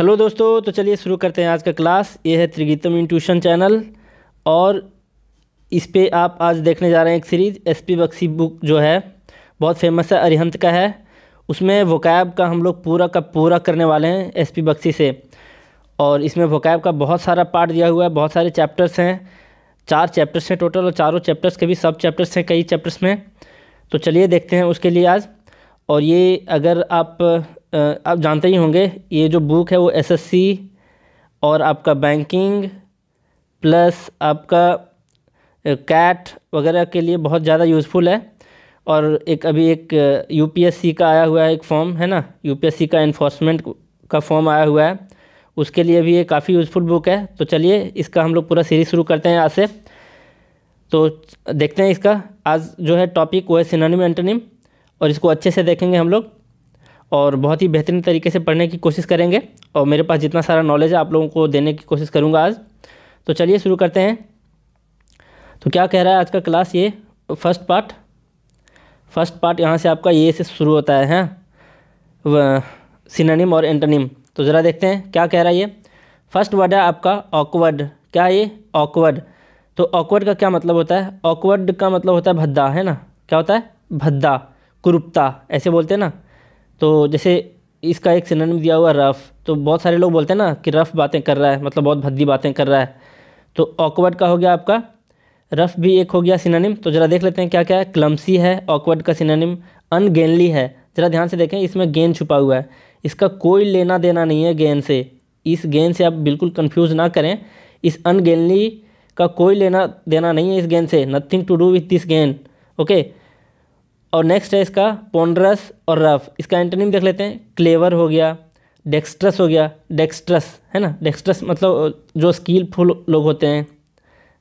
Hello दोस्तों तो चलिए शुरू करते हैं आज का क्लास ये है त्रिगीतम इन ट्यूशन चैनल और इस पर आप आज देखने जा रहे हैं एक सीरीज़ एस पी बुक जो है बहुत फेमस है अरिहंत का है उसमें वोकैब का हम लोग पूरा का पूरा करने वाले हैं एस पी से और इसमें वोकैब का बहुत सारा पार्ट दिया हुआ है बहुत सारे चैप्टर्स हैं चार चैप्टर्स हैं टोटल और चारों चैप्टर्स के भी सब चैप्टर्स हैं कई चैप्टर्स में तो चलिए देखते हैं उसके लिए आज और ये अगर आप आप जानते ही होंगे ये जो बुक है वो एसएससी और आपका बैंकिंग प्लस आपका कैट वगैरह के लिए बहुत ज़्यादा यूज़फुल है और एक अभी एक यूपीएससी का आया हुआ है एक फॉर्म है ना यूपीएससी का इन्फोर्समेंट का फॉर्म आया हुआ है उसके लिए भी ये काफ़ी यूज़फुल बुक है तो चलिए इसका हम लोग पूरा सीरीज शुरू करते हैं आज से तो देखते हैं इसका आज जो है टॉपिक वो है सिनोनिम एंटोनिम और इसको अच्छे से देखेंगे हम लोग और बहुत ही बेहतरीन तरीके से पढ़ने की कोशिश करेंगे और मेरे पास जितना सारा नॉलेज है आप लोगों को देने की कोशिश करूँगा आज तो चलिए शुरू करते हैं तो क्या कह रहा है आज का क्लास ये फर्स्ट पार्ट फर्स्ट पार्ट यहाँ से आपका ये से शुरू होता है हैं हाँ? सिनोनिम और एंटोनिम तो ज़रा देखते हैं क्या कह रहा है ये फर्स्ट वर्ड है आपका ऑकवर्ड क्या ये ऑकवर्ड तो ऑकवर्ड का क्या मतलब होता है ऑकवर्ड का मतलब होता है भद्दा है ना क्या होता है भद्दा कुरुपता ऐसे बोलते हैं ना तो जैसे इसका एक सिनेम दिया हुआ रफ़ तो बहुत सारे लोग बोलते हैं ना कि रफ़ बातें कर रहा है मतलब बहुत भद्दी बातें कर रहा है तो ऑकवर्ड का हो गया आपका रफ़ भी एक हो गया सिनानिम तो ज़रा देख लेते हैं क्या क्या है क्लम्सी है ऑकवर्ड का सिनानिम अनगेनली है ज़रा ध्यान से देखें इसमें गेंद छुपा हुआ है इसका कोई लेना देना नहीं है गेंद से इस गेंद से आप बिल्कुल कन्फ्यूज़ ना करें इस अनगेनली का कोई लेना देना नहीं है इस गेंद से nothing to do with this गेंद ओके और नेक्स्ट है इसका पोंड्रस और रफ इसका एंटोनिम देख लेते हैं क्लेवर हो गया डेक्स्ट्रस हो गया डेक्स्ट्रस है ना डेक्स्ट्रस मतलब जो स्किलफुल लोग होते हैं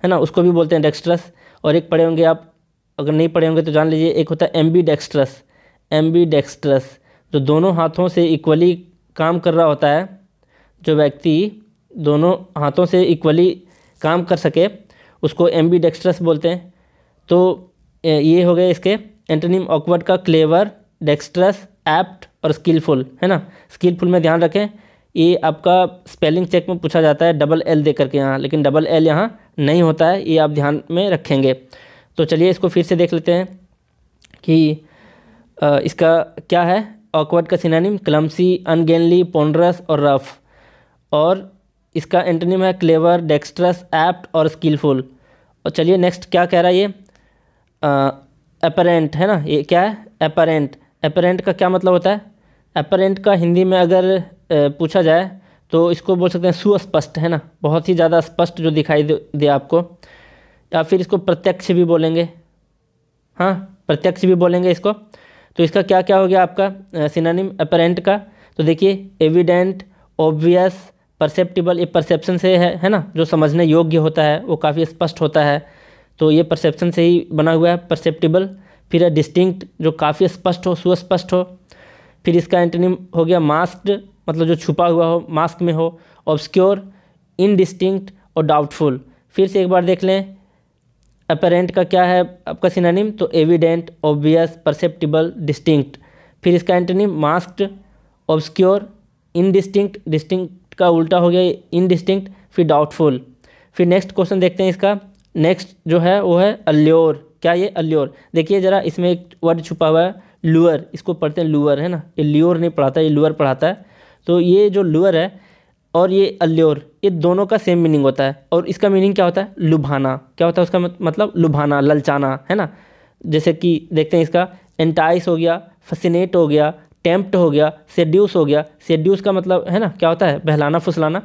है ना उसको भी बोलते हैं डेक्स्ट्रस और एक पढ़े होंगे आप अगर नहीं पढ़े होंगे तो जान लीजिए एक होता है ambidextrous ambidextrous जो दोनों हाथों से इक्वली काम कर रहा होता है जो व्यक्ति दोनों हाथों से इक्वली काम कर सके उसको एम बी डेक्स्ट्रस बोलते हैं तो ये हो गए इसके एंटोनिम ऑकवर्ड का क्लेवर डेक्स्ट्रस एप्ट और स्किलफुल है ना स्किलफुल में ध्यान रखें ये आपका स्पेलिंग चेक में पूछा जाता है डबल एल दे करके यहाँ लेकिन डबल एल यहाँ नहीं होता है ये आप ध्यान में रखेंगे तो चलिए इसको फिर से देख लेते हैं कि आ, इसका क्या है ऑकवर्ड का सिनानिम क्लम्सी अनगेनली पोंड्रस और रफ और इसका एंटोनिम है क्लेवर डेक्स्ट्रस एप्ट और स्किलफुल और चलिए नेक्स्ट क्या कह रहा है ये अपरेंट है ना ये क्या है अपरेंट अपरेंट का क्या मतलब होता है अपरेंट का हिंदी में अगर पूछा जाए तो इसको बोल सकते हैं सुस्पष्ट है ना बहुत ही ज़्यादा स्पष्ट जो दिखाई दे आपको या फिर इसको प्रत्यक्ष भी बोलेंगे हाँ प्रत्यक्ष भी बोलेंगे इसको तो इसका क्या क्या हो गया आपका सिनानिम अपरेंट का तो देखिए एविडेंट ऑब्वियस परसेप्टिबल ये परसेप्शन से है है ना जो समझने योग्य होता है वो काफ़ी स्पष्ट होता है तो ये परसेप्शन से ही बना हुआ है परसेप्टिबल फिर है डिस्टिंक्ट जो काफ़ी स्पष्ट हो सुस्पष्ट हो फिर इसका एंटनिम हो गया मास्क्ड मतलब जो छुपा हुआ हो मास्क में हो ऑब्सक्योर इनडिस्टिंक्ट और डाउटफुल फिर से एक बार देख लें अपेरेंट का क्या है आपका सिनानिम तो एविडेंट ऑब्वियस परसेप्टिबल डिस्टिंक्ट फिर इसका antonym masked obscure indistinct distinct का उल्टा हो गया इनडिस्टिंक्ट फिर डाउटफुल फिर नेक्स्ट क्वेश्चन देखते हैं इसका नेक्स्ट जो है वो है अल्योर क्या ये अल्योर देखिए ज़रा इसमें एक वर्ड छुपा हुआ है लुअर इसको पढ़ते हैं लुअर है ना ये ल्योर नहीं पढ़ाता ये लुअर पढ़ाता है तो ये जो लुअर है और ये अल्योर ये दोनों का सेम मीनिंग होता है और इसका मीनिंग क्या होता है लुभाना क्या होता है उसका मतलब लुभाना ललचाना है ना जैसे कि देखते हैं इसका एंटाइस हो गया फसिनेट हो गया टेम्प्ट हो गया सेड्यूस हो गया सेड्यूस का मतलब है ना क्या होता है बहलाना फुसलाना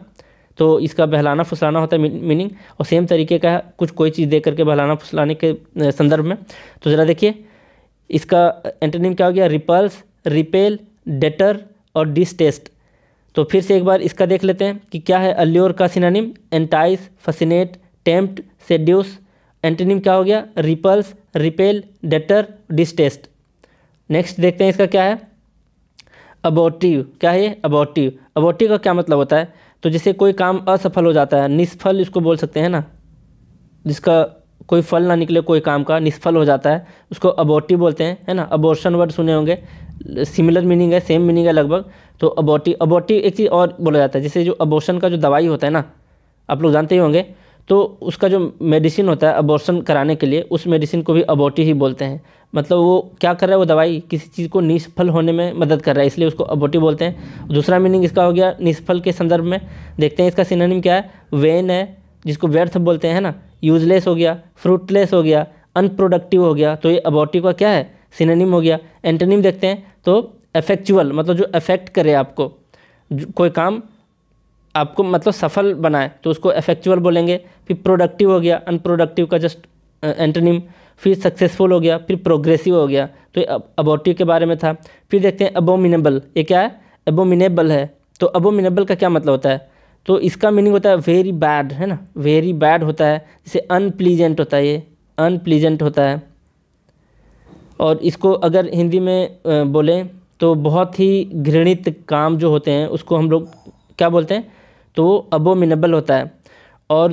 तो इसका बहलाना फुसलाना होता है मीनिंग और सेम तरीके का कुछ कोई चीज़ दे करके बहलाना फुसलाने के संदर्भ में तो ज़रा देखिए इसका एंटोनिम क्या हो गया रिपल्स रिपेल डेटर और डिस्टेस्ट तो फिर से एक बार इसका देख लेते हैं कि क्या है अल्योर का synonym entice fascinate tempt seduce antonym क्या हो गया repulse repel deter distaste next देखते हैं इसका क्या है अबोटिव क्या है अबोटिव अबोटिव का क्या मतलब होता है तो जैसे कोई काम असफल हो जाता है निष्फल इसको बोल सकते हैं ना जिसका कोई फल ना निकले कोई काम का निष्फल हो जाता है उसको अबोटी बोलते हैं है ना अबोर्शन वर्ड सुने होंगे सिमिलर मीनिंग है सेम मीनिंग है लगभग तो अबोटी अबोटी एक चीज़ और बोला जाता है जैसे जो अबोर्शन का जो दवाई होता है ना आप लोग जानते ही होंगे तो उसका जो मेडिसिन होता है अबोर्शन कराने के लिए उस मेडिसिन को भी अबोटी ही बोलते हैं मतलब वो क्या कर रहा है वो दवाई किसी चीज़ को निष्फल होने में मदद कर रहा है इसलिए उसको अबोटिव बोलते हैं दूसरा मीनिंग इसका हो गया निष्फल के संदर्भ में देखते हैं इसका सिनोनिम क्या है वेन है जिसको व्यर्थ बोलते हैं ना यूजलेस हो गया फ्रूटलेस हो गया अनप्रोडक्टिव हो गया तो ये अबोटिव का क्या है सिनोनिम हो गया एंटोनिम देखते हैं तो एफेक्चुअल मतलब जो अफेक्ट करे आपको कोई काम आपको मतलब सफल बनाए तो उसको एफेक्चुअल बोलेंगे फिर प्रोडक्टिव हो गया अनप्रोडक्टिव का जस्ट एंटोनिम uh, फिर सक्सेसफुल हो गया फिर प्रोग्रेसिव हो गया तो अबोटिव के बारे में था फिर देखते हैं अबोमिनेबल ये क्या है अबोमिनेबल है तो अबोमिनेबल का क्या मतलब होता है तो इसका मीनिंग होता है वेरी बैड है ना वेरी बैड होता है जैसे अनप्लीजेंट होता है ये अनप्लीजेंट होता है और इसको अगर हिंदी में बोलें तो बहुत ही घृणित काम जो होते हैं उसको हम लोग क्या बोलते हैं तो वो अबोमिनेबल होता है और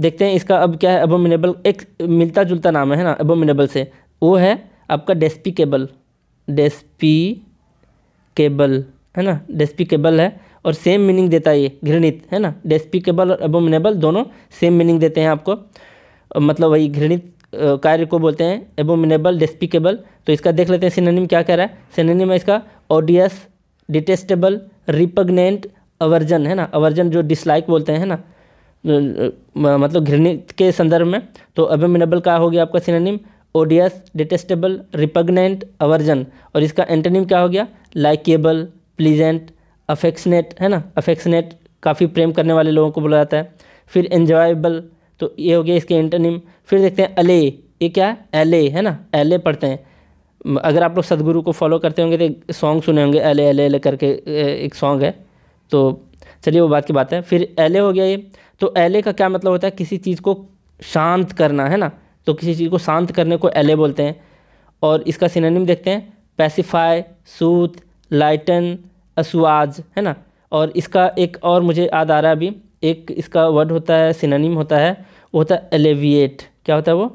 देखते हैं इसका अब क्या है एबोमिनेबल एक मिलता जुलता नाम है ना एबोमिनेबल से वो है आपका डेस्पी केबल डेस्पी केबल है ना डेस्पी केबल है और सेम मीनिंग देता है ये घृणित है ना डेस्पी केबल और एबोमिनेबल दोनों सेम मीनिंग देते हैं आपको मतलब वही घृणित कार्य को बोलते हैं एबोमिनेबल डेस्पिकेबल तो इसका देख लेते हैं सिनोनिम क्या कह रहा है सिनोनिम है इसका ऑडियस डिटेस्टेबल रिपगनेंट अवर्जन है ना अवर्जन जो डिसलाइक बोलते हैं ना मतलब घृणित के संदर्भ में तो अबेमिनेबल का हो गया आपका synonym odious detestable repugnant aversion और इसका एंटोनिम क्या हो गया लाइकेबल प्लीजेंट अफेक्शनेट है ना अफेक्शनेट काफ़ी प्रेम करने वाले लोगों को बोला जाता है फिर एन्जॉयबल तो ये हो गया इसके एंटोनिम फिर देखते हैं अले ये क्या है एले है ना एले पढ़ते हैं अगर आप लोग सदगुरु को फॉलो करते होंगे तो सॉन्ग सुने होंगे एले एले एले करके एक सॉन्ग है तो चलिए वो बात की बात है फिर एले हो गया ये तो एले का क्या मतलब होता है किसी चीज़ को शांत करना है ना तो किसी चीज़ को शांत करने को एले बोलते हैं और इसका सिनेनिम देखते हैं पैसिफाई सूत लाइटन असुआज है ना और इसका एक और मुझे याद आ रहा है अभी एक इसका वर्ड होता है सिनेनिम होता है वो होता है एलेविएट क्या होता है वो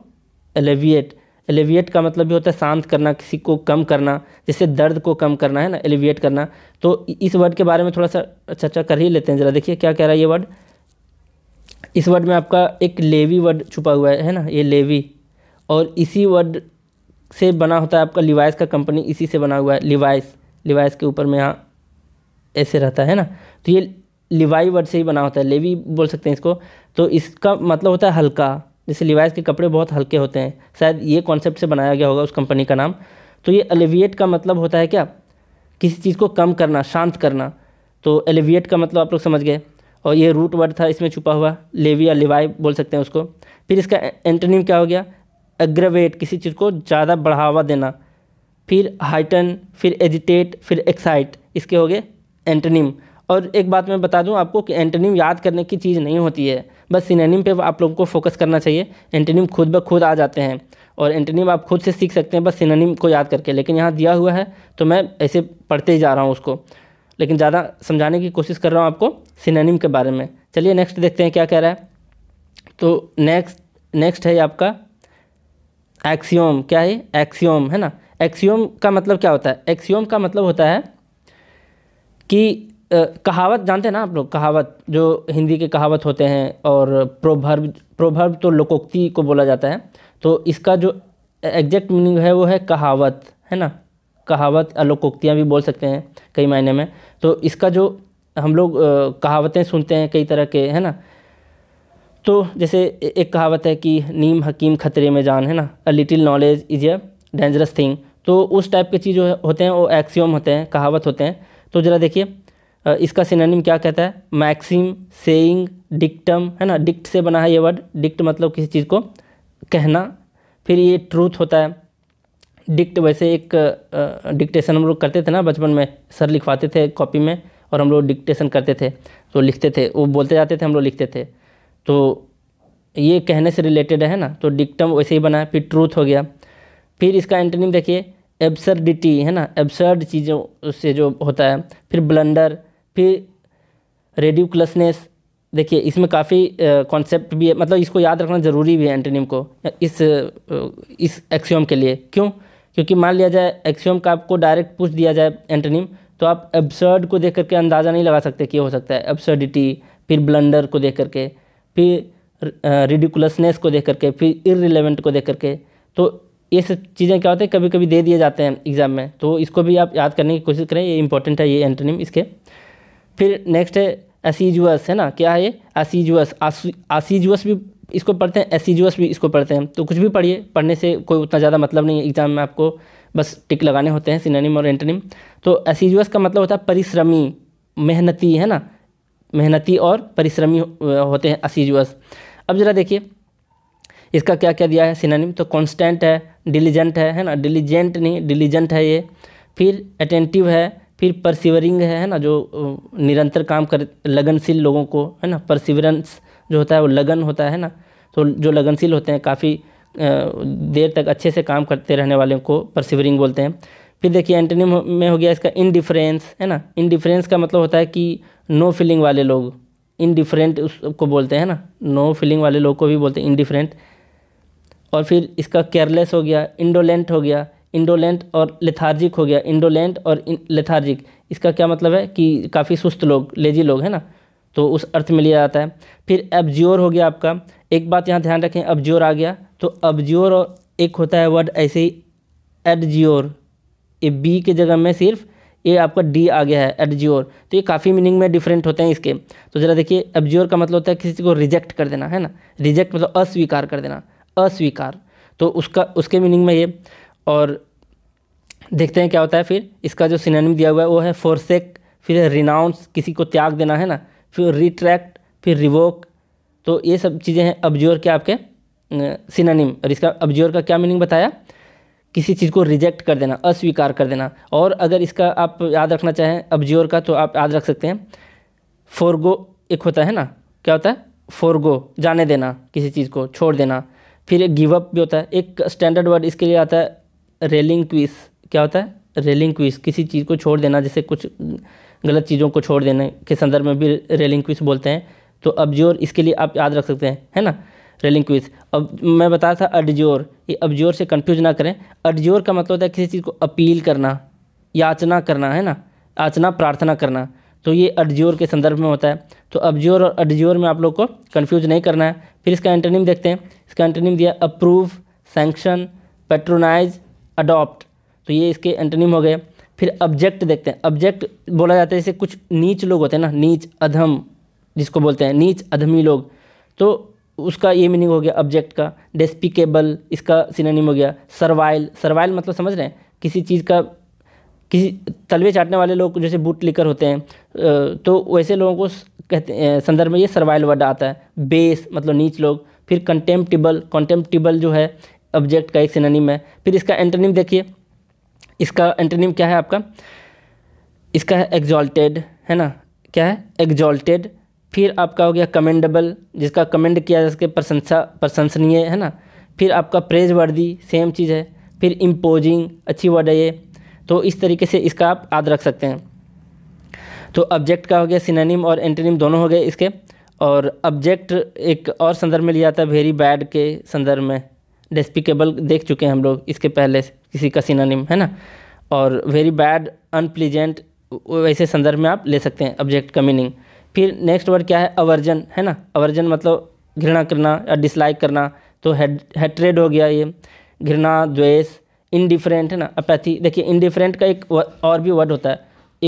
एलेविएट एलिविएट का मतलब भी होता है शांत करना किसी को कम करना जैसे दर्द को कम करना है ना एलिविएट करना तो इस वर्ड के बारे में थोड़ा सा चर्चा कर ही लेते हैं ज़रा देखिए क्या कह रहा है ये वर्ड इस वर्ड में आपका एक लेवी वर्ड छुपा हुआ है ना ये लेवी और इसी वर्ड से बना होता है आपका लिवाइस का कंपनी इसी से बना हुआ है लिवाइस लिवाइस के ऊपर में यहाँ ऐसे रहता है ना तो ये लिवाई वर्ड से ही बना होता है लेवी बोल सकते हैं इसको तो इसका मतलब होता है हल्का जैसे लिवाइस के कपड़े बहुत हल्के होते हैं शायद ये कॉन्सेप्ट से बनाया गया होगा उस कंपनी का नाम तो ये एलिविएट का मतलब होता है क्या किसी चीज़ को कम करना शांत करना तो एलिविएट का मतलब आप लोग समझ गए और ये रूट वर्ड था इसमें छुपा हुआ लेवी या लिवाई बोल सकते हैं उसको फिर इसका एंटनिम क्या हो गया एग्रवेट किसी चीज़ को ज़्यादा बढ़ावा देना फिर हाइटन फिर एजिटेट फिर एक्साइट इसके हो गए एंटनिम और एक बात मैं बता दूं आपको कि एंटनिम याद करने की चीज़ नहीं होती है बस सिनेनिम पे आप लोगों को फोकस करना चाहिए एंटेनिम खुद ब खुद आ जाते हैं और एंटेनिम आप खुद से सीख सकते हैं बस सिनेनिम को याद करके लेकिन यहाँ दिया हुआ है तो मैं ऐसे पढ़ते ही जा रहा हूँ उसको लेकिन ज़्यादा समझाने की कोशिश कर रहा हूँ आपको सिनेनिम के बारे में चलिए नेक्स्ट देखते हैं क्या कह रहा है तो नेक्स्ट नेक्स्ट है आपका एक्सियोम क्या है एक्सियोम है ना एक्सियोम का मतलब क्या होता है एक्सियोम का मतलब होता है कि कहावत जानते हैं ना आप लोग कहावत जो हिंदी के कहावत होते हैं और प्रोभर्ब प्रोभर्ब तो लोकोक्ति को बोला जाता है तो इसका जो एग्जैक्ट मीनिंग है वो है कहावत है ना कहावत लोकोक्तियाँ भी बोल सकते हैं कई मायने में तो इसका जो हम लोग कहावतें सुनते हैं कई तरह के है ना तो जैसे एक कहावत है कि नीम हकीम खतरे में जान है ना a little knowledge is a dangerous thing तो उस टाइप के चीज़ जो होते हैं वो एक्सियोम होते हैं कहावत होते हैं तो ज़रा देखिए इसका सिनानिम क्या कहता है मैक्सिम सेइंग डिक्टम है ना डिक्ट से बना है ये वर्ड डिक्ट मतलब किसी चीज़ को कहना फिर ये ट्रूथ होता है डिक्ट वैसे एक डिक्टेशन हम लोग करते थे ना बचपन में सर लिखवाते थे कॉपी में और हम लोग डिक्टेशन करते थे तो लिखते थे वो बोलते जाते थे हम लोग लिखते थे तो ये कहने से रिलेटेड है ना तो डिक्टम वैसे ही बना है फिर ट्रूथ हो गया फिर इसका एंटनिम देखिए एब्सर्डिटी है ना एब्सर्ड चीज़ों से जो होता है फिर ब्लंडर फिर क्लसनेस देखिए इसमें काफ़ी कॉन्सेप्ट भी है मतलब इसको याद रखना ज़रूरी भी है एंटोनिम को इस इस एक्सियोम के लिए क्यों क्योंकि मान लिया जाए एक्सियोम का आपको डायरेक्ट पूछ दिया जाए एंटोनिम तो आप एब्सर्ड को देख करके अंदाज़ा नहीं लगा सकते कि हो सकता है एब्सर्डिटी फिर ब्लंडर को देख करके फिर रिडिकुलसनेस को देख करके फिर इरिलेवेंट को देख करके तो ये सब चीज़ें क्या होते हैं कभी कभी दे दिए जाते हैं एग्ज़ाम में तो इसको भी आप याद करने की कोशिश करें ये इंपॉर्टेंट है ये एंटोनिम इसके फिर नेक्स्ट है एसीजुअस है ना क्या है एसीजुअस आसीजुअस भी इसको पढ़ते हैं एसीजुअस भी इसको पढ़ते हैं तो कुछ भी पढ़िए पढ़ने से कोई उतना ज़्यादा मतलब नहीं है एग्ज़ाम में आपको बस टिक लगाने होते हैं सिनोनिम और एंटनिम तो एसीजुअस का मतलब होता है परिश्रमी मेहनती है ना मेहनती और परिश्रमी होते हैं असीजुअस अब ज़रा देखिए इसका क्या क्या दिया है सिनानिम तो कॉन्स्टेंट है डिलीजेंट है है ना डिलीजेंट नहीं डिलीजेंट है ये फिर अटेंटिव है फिर परसिवरिंग है, ना जो निरंतर काम कर लगनशील लोगों को है ना परसिवरेंस जो होता है वो लगन होता है ना तो जो लगनशील होते हैं काफ़ी देर तक अच्छे से काम करते रहने वाले को परसिवरिंग बोलते हैं फिर देखिए एंटोनिम में हो गया इसका इनडिफरेंस है ना इनडिफरेंस का मतलब होता है कि नो फीलिंग वाले लोग इनडिफरेंट उसको बोलते हैं ना नो फीलिंग वाले लोग को भी बोलते हैं इनडिफरेंट और फिर इसका केयरलेस हो गया इंडोलेंट हो गया इंडोलेंट और लेथार्जिक हो गया इंडोलेंट और लेथार्जिक इसका क्या मतलब है कि काफ़ी सुस्त लोग लेजी लोग हैं ना तो उस अर्थ में लिया जाता है फिर एब्ज्योर हो गया आपका एक बात यहाँ ध्यान रखें अब्ज्योर आ गया तो अब्ज्योर और एक होता है वर्ड ऐसे ही एडज्योर ये बी के जगह में सिर्फ ये आपका डी आ गया है एडज्योर तो ये काफ़ी मीनिंग में डिफरेंट होते हैं इसके तो ज़रा देखिए एब्ज्योर का मतलब होता है किसी को रिजेक्ट कर देना है ना रिजेक्ट मतलब अस्वीकार कर देना अस्वीकार तो उसका उसके मीनिंग में ये और देखते हैं क्या होता है फिर इसका जो सिनेम दिया हुआ है वो है फोरसेक फिर रिनाउंस किसी को त्याग देना है ना फिर रिट्रैक्ट फिर रिवोक तो ये सब चीज़ें हैं अब्जोर के आपके सिनानिम और इसका अब्जोर का क्या मीनिंग बताया किसी चीज़ को रिजेक्ट कर देना अस्वीकार कर देना और अगर इसका आप याद रखना चाहें अब्जोर का तो आप याद रख सकते हैं फोरगो एक होता है ना क्या होता है फोरगो जाने देना किसी चीज़ को छोड़ देना फिर एक गिवअप भी होता है एक स्टैंडर्ड वर्ड इसके लिए आता है रेलिंग क्विज क्या होता है रेलिंग क्विज किसी चीज़ को छोड़ देना जैसे कुछ गलत चीज़ों को छोड़ देने के संदर्भ में भी रेलिंग क्विज बोलते हैं तो अब्जोर इसके लिए आप याद रख सकते हैं है ना रेलिंग क्विज अब मैं बताया था अडजोर ये अब्जोर से कन्फ्यूज ना करें अडजोर का मतलब होता है किसी चीज़ को अपील करना याचना करना है ना याचना प्रार्थना करना तो ये अडजोर के संदर्भ में होता है तो अब्जोर और अडजोर में आप लोग को कन्फ्यूज नहीं करना है फिर इसका एंटरनिम देखते हैं इसका एंटरनिम दिया अप्रूव सेंक्शन पेट्रोनाइज अडॉप्ट तो ये इसके एंटनिम हो गए फिर ऑब्जेक्ट देखते हैं ऑब्जेक्ट बोला जाता है जैसे कुछ नीच लोग होते हैं ना नीच अधम जिसको बोलते हैं नीच अधमी लोग तो उसका ये मीनिंग हो गया ऑब्जेक्ट का डेस्पिकेबल इसका सिनोनिम हो गया सर्वाइल सर्वाइल मतलब समझ रहे हैं किसी चीज़ का किसी तलवे चाटने वाले लोग जैसे बूट लिकर होते हैं तो वैसे लोगों को कहते संदर्भ में ये सर्वाइल वर्ड आता है बेस मतलब नीच लोग फिर कंटेम्प्टिबल कंटेम्प्टिबल जो है ऑब्जेक्ट का एक सिनानिम है फिर इसका एंटरनिम देखिए इसका एंटरनिम क्या है आपका इसका है एग्जॉल्टेड है ना क्या है एग्जॉल्टेड फिर आपका हो गया कमेंडेबल जिसका कमेंड किया जा सके प्रशंसा प्रशंसनीय है ना फिर आपका प्रेज वर्दी सेम चीज़ है फिर इम्पोजिंग अच्छी वर्ड है ये तो इस तरीके से इसका आप याद रख सकते हैं तो ऑब्जेक्ट का हो गया सिनानिम और एंटरनिम दोनों हो गए इसके और ऑब्जेक्ट एक और संदर्भ में लिया जाता है वेरी बैड के संदर्भ में डेस्पिकेबल देख चुके हैं हम लोग इसके पहले किसी का सिनोनिम है ना और वेरी बैड अनप्लीजेंट वैसे संदर्भ में आप ले सकते हैं ऑब्जेक्ट का मीनिंग फिर नेक्स्ट वर्ड क्या है अवर्जन है ना अवर्जन मतलब घृणा करना या डिसलाइक करना तो हेट्रेड हो गया ये घृणा द्वेष इनडिफरेंट है ना अपैथी देखिए इनडिफरेंट का एक और भी वर्ड होता है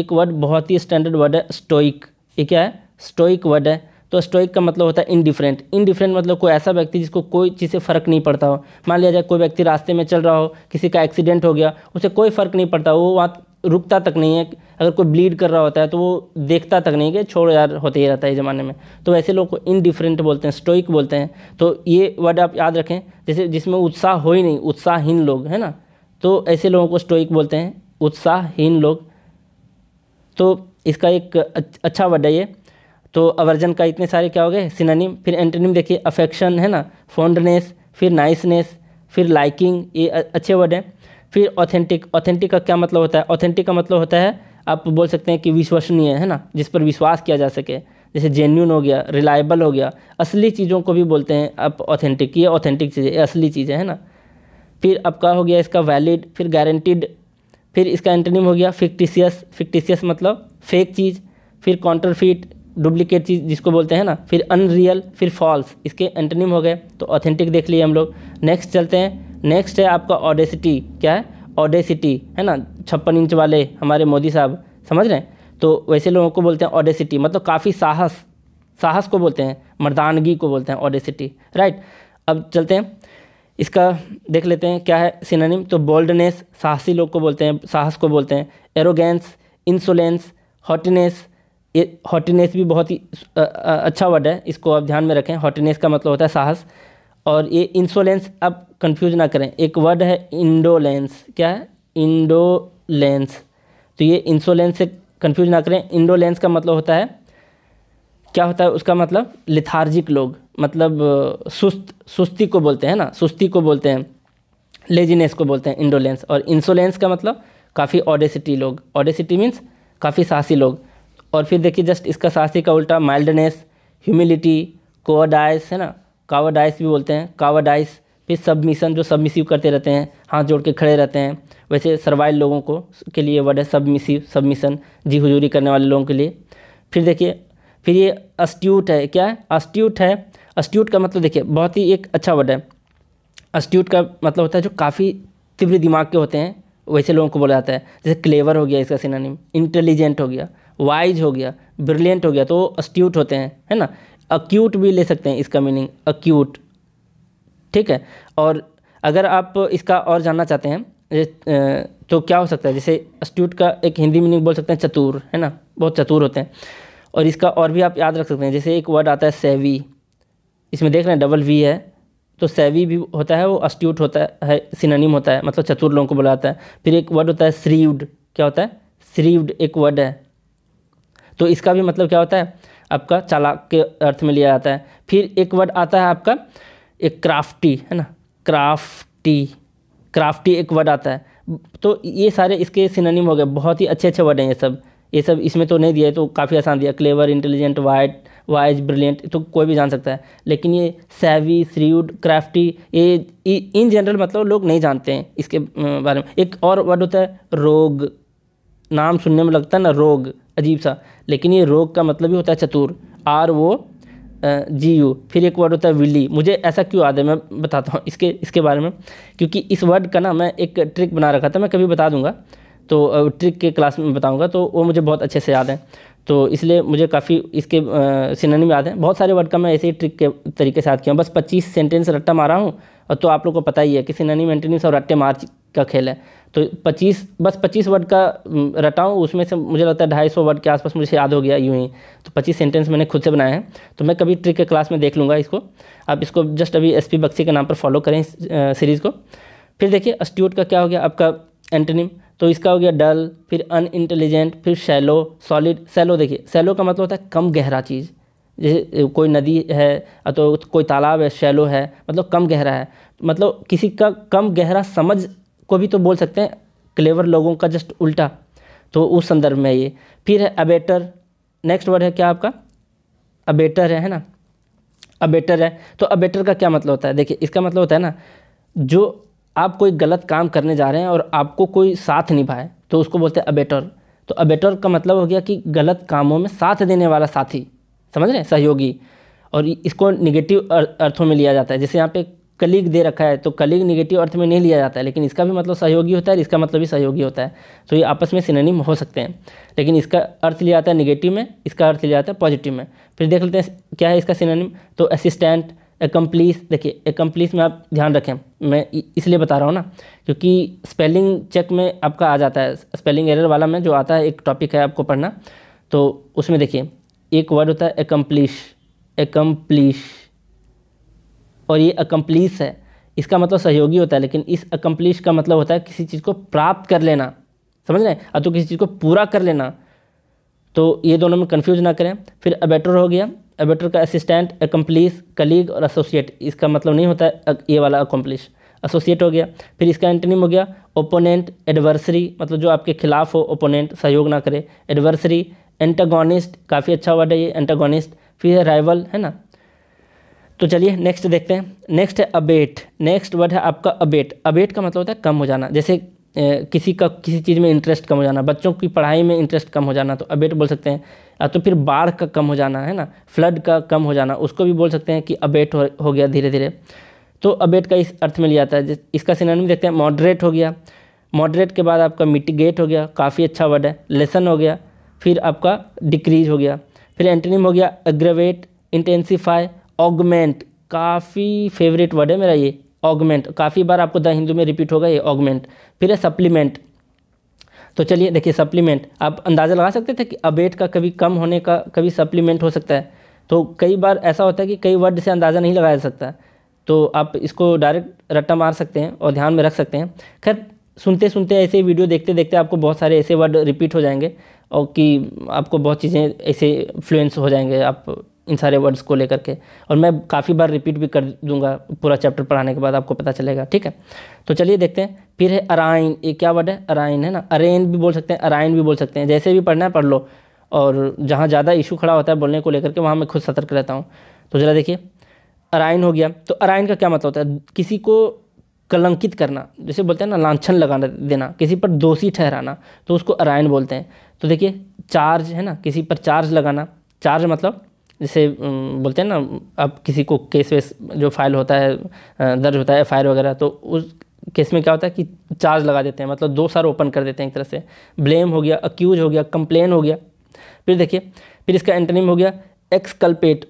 एक वर्ड बहुत ही स्टैंडर्ड वर्ड है स्टोइक ये क्या है स्टोइक वर्ड है तो स्टोइक का मतलब होता है इनडिफरेंट इनडिफरेंट मतलब कोई ऐसा व्यक्ति जिसको कोई चीज़ से फ़र्क नहीं पड़ता हो मान लिया जाए कोई व्यक्ति रास्ते में चल रहा हो किसी का एक्सीडेंट हो गया उसे कोई फ़र्क नहीं पड़ता वो वहाँ रुकता तक नहीं है अगर कोई ब्लीड कर रहा होता है तो वो देखता तक नहीं कि छोड़ यार होते ही रहता है ज़माने में तो वैसे लोग को इनडिफरेंट बोलते हैं स्टोइक बोलते हैं तो ये वर्ड आप याद रखें जैसे जिसमें उत्साह हो ही नहीं उत्साहहीन लोग है ना तो ऐसे लोगों को स्टोइक बोलते हैं उत्साहहीन लोग तो इसका एक अच्छा वर्ड है ये तो अवर्जन का इतने सारे क्या हो गए सिनानिम फिर एंटनीम देखिए अफेक्शन है ना फॉन्डनेस फिर नाइसनेस फिर लाइकिंग ये अच्छे वर्ड हैं फिर ऑथेंटिक ऑथेंटिक का क्या मतलब होता है ऑथेंटिक का मतलब होता है आप बोल सकते हैं कि विश्वसनीय है ना जिस पर विश्वास किया जा सके जैसे जेन्यून हो गया रिलायबल हो गया असली चीज़ों को भी बोलते हैं आप ऑथेंटिक ये ऑथेंटिक चीज़ें ये असली चीज़ें है ना फिर आपका हो गया इसका वैलिड फिर गारंटीड फिर इसका एंटनिम हो गया फिक्टिशियस फिक्टिशियस मतलब फेक चीज़ फिर कॉन्टरफिट डुप्लीकेट चीज़ जिसको बोलते हैं ना फिर अनरियल फिर फॉल्स इसके एंटनिम हो गए तो ऑथेंटिक देख लिए हम लोग नेक्स्ट चलते हैं नेक्स्ट है आपका ऑडेसिटी क्या है ऑडेसिटी है ना छप्पन इंच वाले हमारे मोदी साहब समझ रहे हैं तो वैसे लोगों को बोलते हैं ऑडेसिटी मतलब काफ़ी साहस साहस को बोलते हैं मर्दानगी को बोलते हैं ऑडेसिटी राइट अब चलते हैं इसका देख लेते हैं क्या है सिनानिम तो बोल्डनेस साहसी लोग को बोलते हैं साहस को बोलते हैं एरोगेंस इंसोलेंस हॉटनेस ये हॉटीनेस भी बहुत ही अच्छा वर्ड है इसको आप ध्यान में रखें हॉटीनेस का मतलब होता है साहस और ये इंसोलेंस आप कंफ्यूज ना करें एक वर्ड है इंडोलेंस क्या है इंडोलेंस तो ये इंसोलेंस से कंफ्यूज ना करें इंडोलेंस का मतलब होता है क्या होता है उसका मतलब लिथार्जिक लोग मतलब सुस्त सुस्ती को बोलते हैं ना सुस्ती को बोलते हैं लेजीनेस को बोलते हैं इंडोलेंस और इंसोलेंस का मतलब काफ़ी ऑडेसिटी लोग ऑडेसिटी मीन्स काफ़ी साहसी लोग और फिर देखिए जस्ट इसका सासी का उल्टा माइल्डनेस ह्यूमिलिटी कोवाडाइस है ना कावाडाइस भी बोलते हैं कावाडाइस फिर सबमिशन जो सबमिसिव करते रहते हैं हाथ जोड़ के खड़े रहते हैं वैसे सर्वाइल लोगों को के लिए वर्ड है सबमिसिव सबमिशन जी हजूरी करने वाले लोगों के लिए फिर देखिए फिर ये अस्ट्यूट है क्या है अस्ट्यूट है अस्ट्यूट का मतलब देखिए बहुत ही एक अच्छा वर्ड है अस्ट्यूट का मतलब होता है जो काफ़ी तीव्र दिमाग के होते हैं वैसे लोगों को बोला जाता है जैसे क्लेवर हो गया इसका सीनानी इंटेलिजेंट हो गया वाइज हो गया ब्रिलियंट हो गया तो अस्ट्यूट होते हैं है ना अक्यूट भी ले सकते हैं इसका मीनिंग अक्यूट ठीक है और अगर आप इसका और जानना चाहते हैं तो क्या हो सकता है जैसे अस्ट्यूट का एक हिंदी मीनिंग बोल सकते हैं चतुर है ना बहुत चतुर होते हैं और इसका और भी आप याद रख सकते हैं जैसे एक वर्ड आता है सेवी इसमें देख रहे हैं डबल वी है तो सेवी भी होता है वो अस्ट्यूट होता है सिनोनिम होता है मतलब चतुर लोगों को बुलाता है फिर एक वर्ड होता है श्रीवड क्या होता है श्रीवड एक वर्ड है तो इसका भी मतलब क्या होता है आपका चालाक के अर्थ में लिया जाता है फिर एक वर्ड आता है आपका एक क्राफ्टी है ना क्राफ्टी क्राफ्टी एक वर्ड आता है तो ये सारे इसके सिनोनिम हो गए बहुत ही अच्छे अच्छे वर्ड हैं ये सब ये सब इसमें तो नहीं दिया है तो काफ़ी आसान दिया clever intelligent white wise brilliant तो कोई भी जान सकता है लेकिन ये सैवी श्रीउड क्राफ्टी ये इन जनरल मतलब लोग नहीं जानते हैं इसके बारे में एक और वर्ड होता है रोग नाम सुनने में लगता है ना रोग अजीब सा लेकिन ये रोग का मतलब ही होता है चतुर आर वो जी यू फिर एक वर्ड होता है विली मुझे ऐसा क्यों याद है मैं बताता हूँ इसके इसके बारे में क्योंकि इस वर्ड का ना मैं एक ट्रिक बना रखा था मैं कभी बता दूंगा तो ट्रिक के क्लास में बताऊंगा तो वो मुझे बहुत अच्छे से याद है तो इसलिए मुझे काफ़ी इसके सिनेमा याद हैं बहुत सारे वर्ड का मैं ऐसे ही ट्रिक के तरीके से याद किया बस पच्चीस सेंटेंस रट्टा मारा हूँ और तो आप लोग को पता ही है कि सिनानी मेंटेनेंस और रट्टे मार्च का खेल है तो 25 बस 25 वर्ड का रटाऊँ उसमें से मुझे लगता है ढाई सौ वर्ड के आसपास मुझे याद हो गया यूँ ही तो 25 सेंटेंस मैंने खुद से बनाए हैं तो मैं कभी ट्रिक के क्लास में देख लूँगा इसको आप इसको जस्ट अभी एस पी बक्सी के नाम पर फॉलो करें इस सीरीज़ को फिर देखिए अस्ट्यूट का क्या हो गया आपका एंटनिम तो इसका हो गया डल फिर अन इंटेलिजेंट फिर सैलो सॉलिड सेलो देखिए सैलो का मतलब होता है कम गहरा चीज़ जैसे कोई नदी है तो कोई तालाब है शैलो है मतलब कम गहरा है मतलब किसी का कम गहरा समझ को भी तो बोल सकते हैं क्लेवर लोगों का जस्ट उल्टा तो उस संदर्भ में ये फिर है अबेटर नेक्स्ट वर्ड है क्या आपका अबेटर है है ना अबेटर है तो अबेटर का क्या मतलब होता है देखिए इसका मतलब होता है ना जो आप कोई गलत काम करने जा रहे हैं और आपको कोई साथ निभाए तो उसको बोलते हैं अबेटर तो अबेटर का मतलब हो गया कि गलत कामों में साथ देने वाला साथी समझ रहे हैं सहयोगी और इसको निगेटिव अर्थों में लिया जाता है जैसे यहाँ पे कलीग दे रखा है तो कलीग निगेटिव अर्थ में नहीं लिया जाता है लेकिन इसका भी मतलब सहयोगी होता है इसका मतलब भी सहयोगी होता है तो ये आपस में सिनोनिम हो सकते हैं लेकिन इसका अर्थ लिया जाता है निगेटिव में इसका अर्थ लिया जाता है पॉजिटिव में फिर देख लेते हैं क्या है इसका सिनोनिम तो असिस्टेंट एकम्प्लीस देखिए एकम्प्लीस में आप ध्यान रखें मैं इसलिए बता रहा हूँ ना क्योंकि स्पेलिंग चेक में आपका आ जाता है स्पेलिंग एरर वाला में जो आता है एक टॉपिक है आपको पढ़ना तो उसमें देखिए एक वर्ड होता है एकम्प्लिश एकम्प्लिश और ये अकम्प्लिस है इसका मतलब सहयोगी होता है लेकिन इस अकम्प्लिश का मतलब होता है किसी चीज़ को प्राप्त कर लेना समझ रहे हैं तो किसी चीज़ को पूरा कर लेना तो ये दोनों में कन्फ्यूज ना करें फिर अबेटर हो गया अबेटर का असिस्टेंट अकम्प्लिस कलीग और एसोसिएट इसका मतलब नहीं होता है ये वाला अकम्प्लिश एसोसिएट हो गया फिर इसका एंटनिम हो गया ओपोनेंट एडवर्सरी मतलब जो आपके खिलाफ हो ओपोनेंट सहयोग ना करे एडवर्सरी एंटागोनिस्ट काफ़ी अच्छा वर्ड है ये एंटागोनिस्ट फिर है राइवल है ना तो चलिए नेक्स्ट देखते हैं नेक्स्ट है अबेट नेक्स्ट वर्ड है आपका अबेट अबेट का मतलब होता है कम हो जाना जैसे ए, किसी का किसी चीज़ में इंटरेस्ट कम हो जाना बच्चों की पढ़ाई में इंटरेस्ट कम हो जाना तो अबेट बोल सकते हैं या तो फिर बाढ़ का कम हो जाना है ना फ्लड का कम हो जाना उसको भी बोल सकते हैं कि अबेट हो, हो गया धीरे धीरे तो अबेट का इस अर्थ में लिया जाता है इसका सिनोनिम देखते हैं मॉडरेट हो गया मॉडरेट के बाद आपका मिटिगेट हो गया काफ़ी अच्छा वर्ड है लेसन हो गया फिर आपका डिक्रीज हो गया फिर एंटोनिम हो गया अग्रवेट इंटेंसीफाई ऑगमेंट काफ़ी फेवरेट वर्ड है मेरा ये ऑगमेंट काफ़ी बार आपको द हिंदू में रिपीट होगा ये ऑगमेंट फिर है सप्लीमेंट तो चलिए देखिए सप्लीमेंट आप अंदाज़ा लगा सकते थे कि अबेट का कभी कम होने का कभी सप्लीमेंट हो सकता है तो कई बार ऐसा होता है कि कई वर्ड से अंदाज़ा नहीं लगाया सकता तो आप इसको डायरेक्ट रट्टा मार सकते हैं और ध्यान में रख सकते हैं खैर सुनते सुनते ऐसे वीडियो देखते देखते आपको बहुत सारे ऐसे वर्ड रिपीट हो जाएंगे और कि आपको बहुत चीज़ें ऐसे फ्लुएंस हो जाएंगे आप इन सारे वर्ड्स को लेकर के और मैं काफ़ी बार रिपीट भी कर दूंगा पूरा चैप्टर पढ़ाने के बाद आपको पता चलेगा ठीक है तो चलिए देखते हैं फिर है अराइन ये क्या वर्ड है अराइन है ना अरेन भी बोल सकते हैं अराइन भी बोल सकते हैं जैसे भी पढ़ना है पढ़ लो और जहाँ ज़्यादा इशू खड़ा होता है बोलने को लेकर के वहाँ मैं खुद सतर्क रहता हूँ तो ज़रा देखिए अराइन हो गया तो अराइन का क्या मतलब होता है किसी को कलंकित करना जैसे बोलते हैं ना लाछन लगाना देना किसी पर दोषी ठहराना तो उसको अरायन बोलते हैं तो देखिए चार्ज है ना किसी पर चार्ज लगाना चार्ज मतलब जैसे बोलते हैं ना अब किसी को केस वेस जो फाइल होता है दर्ज होता है एफ वगैरह तो उस केस में क्या होता है कि चार्ज लगा देते हैं मतलब दो सार ओपन कर देते हैं एक तरह से ब्लेम हो गया अक्यूज हो गया कंप्लेन हो गया फिर देखिए फिर इसका एंटनिम हो गया एक्सकल्पेट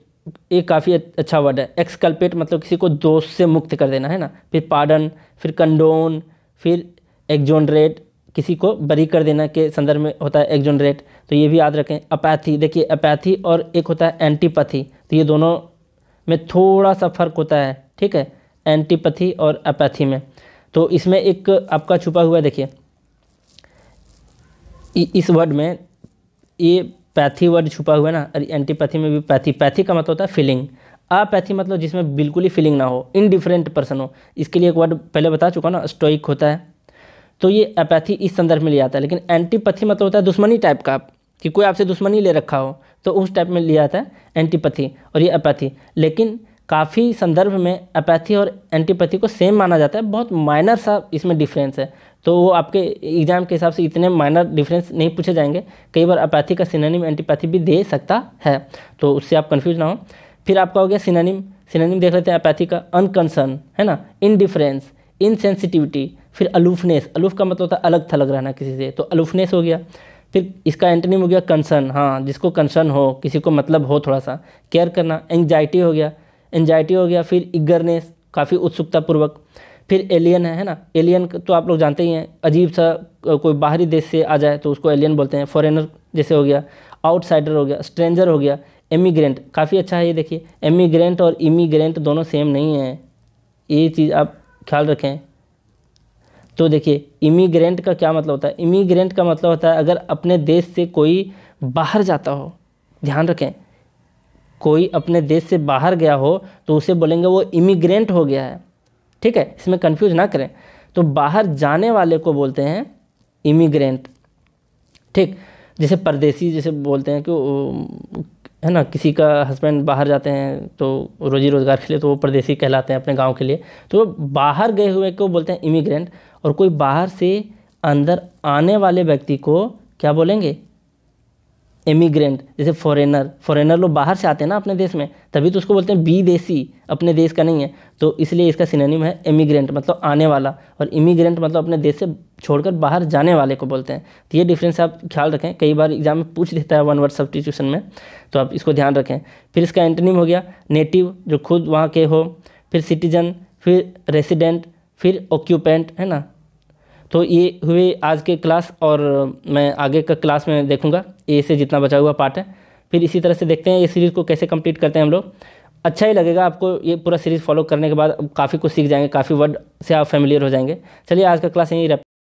ये काफ़ी अच्छा वर्ड है एक्सकल्पेट मतलब किसी को दोष से मुक्त कर देना है ना फिर पार्डन फिर कंडोन फिर एग्जोनरेट किसी को बरी कर देना के संदर्भ में होता है एग्जोनरेट तो ये भी याद रखें अपैथी देखिए अपैथी और एक होता है एंटीपैथी तो ये दोनों में थोड़ा सा फ़र्क होता है ठीक है एंटीपैथी और अपैथी में तो इसमें एक आपका छुपा हुआ देखिए इस वर्ड में ये पैथी वर्ड छुपा हुआ है ना अरे एंटीपैथी में भी पैथी पैथी का मतलब होता है फीलिंग अपैथी मतलब जिसमें बिल्कुल ही फीलिंग ना हो इनडिफरेंट पर्सन हो इसके लिए एक वर्ड पहले बता चुका ना स्टोइक होता है तो ये अपैथी इस संदर्भ में लिया जाता है लेकिन एंटीपैथी मतलब होता है दुश्मनी टाइप का कि कोई आपसे दुश्मनी ले रखा हो तो उस टाइप में लिया जाता है एंटीपैथी और ये अपैथी लेकिन काफ़ी संदर्भ में अपैथी और एंटीपैथी को सेम माना जाता है बहुत माइनर सा इसमें डिफरेंस है तो वो आपके एग्ज़ाम के हिसाब से इतने माइनर डिफरेंस नहीं पूछे जाएंगे कई बार अपैथी का सिनानिम एंटीपैथी भी दे सकता है तो उससे आप कन्फ्यूज ना हो फिर आपका हो गया सिनानिम सिनानिम देख लेते हैं अपैथी का अनकंसर्न है ना इनडिफरेंस इनसेंसिटिविटी फिर अलूफनेस अलूफ का मतलब होता है अलग थलग रहना किसी से तो अलूफनेस हो गया फिर इसका एंटनीम हो गया कंसर्न हाँ जिसको कंसर्न हो किसी को मतलब हो थोड़ा सा केयर करना एंगजाइटी हो गया एंगजाइटी हो गया फिर इगरनेस काफ़ी उत्सुकतापूर्वक फिर एलियन है है ना एलियन तो आप लोग जानते ही हैं अजीब सा कोई बाहरी देश से आ जाए तो उसको एलियन बोलते हैं फॉरेनर जैसे हो गया आउटसाइडर हो गया स्ट्रेंजर हो गया एमिग्रेंट काफ़ी अच्छा है ये देखिए एमिग्रेंट और इमिग्रेंट दोनों सेम नहीं है ये चीज़ आप ख्याल रखें तो देखिए इमीग्रेंट का क्या मतलब होता है इमीग्रेंट का मतलब होता है अगर अपने देश से कोई बाहर जाता हो ध्यान रखें कोई अपने देश से बाहर गया हो तो उसे बोलेंगे वो इमीग्रेंट हो गया है ठीक है इसमें कंफ्यूज ना करें तो बाहर जाने वाले को बोलते हैं इमीग्रेंट ठीक जैसे परदेसी जैसे बोलते हैं कि है ना किसी का हस्बैंड बाहर जाते हैं तो रोजी रोज़गार के लिए तो वो परदेसी कहलाते हैं अपने गांव के लिए तो बाहर गए हुए को बोलते हैं इमीग्रेंट और कोई बाहर से अंदर आने वाले व्यक्ति को क्या बोलेंगे इमिग्रेंट जैसे फॉरेनर फॉरेनर लोग बाहर से आते हैं ना अपने देश में तभी तो उसको बोलते हैं बी देसी अपने देश का नहीं है तो इसलिए इसका सिनेनिम है इमिग्रेंट मतलब आने वाला और इमिग्रेंट मतलब अपने देश से छोड़कर बाहर जाने वाले को बोलते हैं तो ये डिफरेंस आप ख्याल रखें कई बार एग्जाम में पूछ देता है वन वर्ड सब्सटीट्यूशन में तो आप इसको ध्यान रखें फिर इसका एंटनिम हो गया नेटिव जो खुद वहाँ के हो फिर सिटीजन फिर रेसिडेंट फिर ऑक्यूपेंट है ना तो ये हुए आज के क्लास और मैं आगे का क्लास में देखूँगा ए से जितना बचा हुआ पार्ट है फिर इसी तरह से देखते हैं ये सीरीज़ को कैसे कंप्लीट करते हैं हम लोग अच्छा ही लगेगा आपको ये पूरा सीरीज़ फॉलो करने के बाद काफ़ी कुछ सीख जाएंगे काफ़ी वर्ड से आप फेमिलियर हो जाएंगे चलिए आज का क्लास यहीं रह